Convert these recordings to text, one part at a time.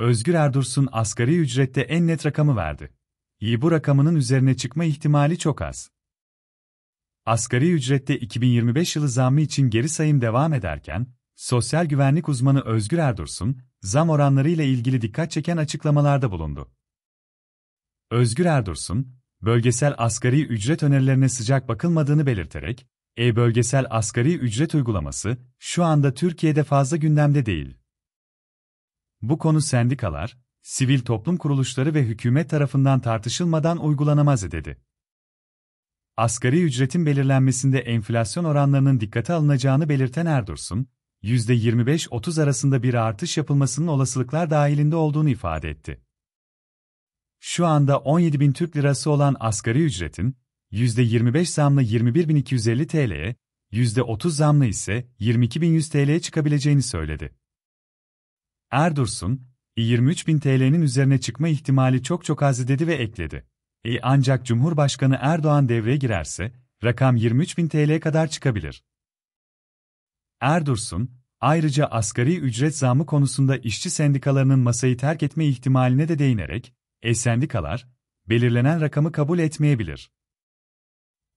Özgür Erdursun asgari ücrette en net rakamı verdi. İyi bu rakamının üzerine çıkma ihtimali çok az. Asgari ücrette 2025 yılı zammı için geri sayım devam ederken, sosyal güvenlik uzmanı Özgür Erdursun, zam oranları ile ilgili dikkat çeken açıklamalarda bulundu. Özgür Erdursun, bölgesel asgari ücret önerilerine sıcak bakılmadığını belirterek, e-bölgesel asgari ücret uygulaması şu anda Türkiye'de fazla gündemde değil. Bu konu sendikalar, sivil toplum kuruluşları ve hükümet tarafından tartışılmadan uygulanamaz dedi. Asgari ücretin belirlenmesinde enflasyon oranlarının dikkate alınacağını belirten Erdursun, %25-30 arasında bir artış yapılmasının olasılıklar dahilinde olduğunu ifade etti. Şu anda 17 bin Türk lirası olan asgari ücretin, %25 zamla 21.250 TL'ye, %30 zamla ise 22.100 TL'ye çıkabileceğini söyledi. Erdursun, 23 bin TL'nin üzerine çıkma ihtimali çok çok az dedi ve ekledi. E ancak Cumhurbaşkanı Erdoğan devreye girerse, rakam 23 bin TL kadar çıkabilir. Erdursun, ayrıca asgari ücret zamı konusunda işçi sendikalarının masayı terk etme ihtimaline de değinerek, e sendikalar, belirlenen rakamı kabul etmeyebilir.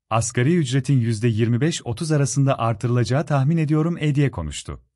Asgari ücretin %25-30 arasında artırılacağı tahmin ediyorum e diye konuştu.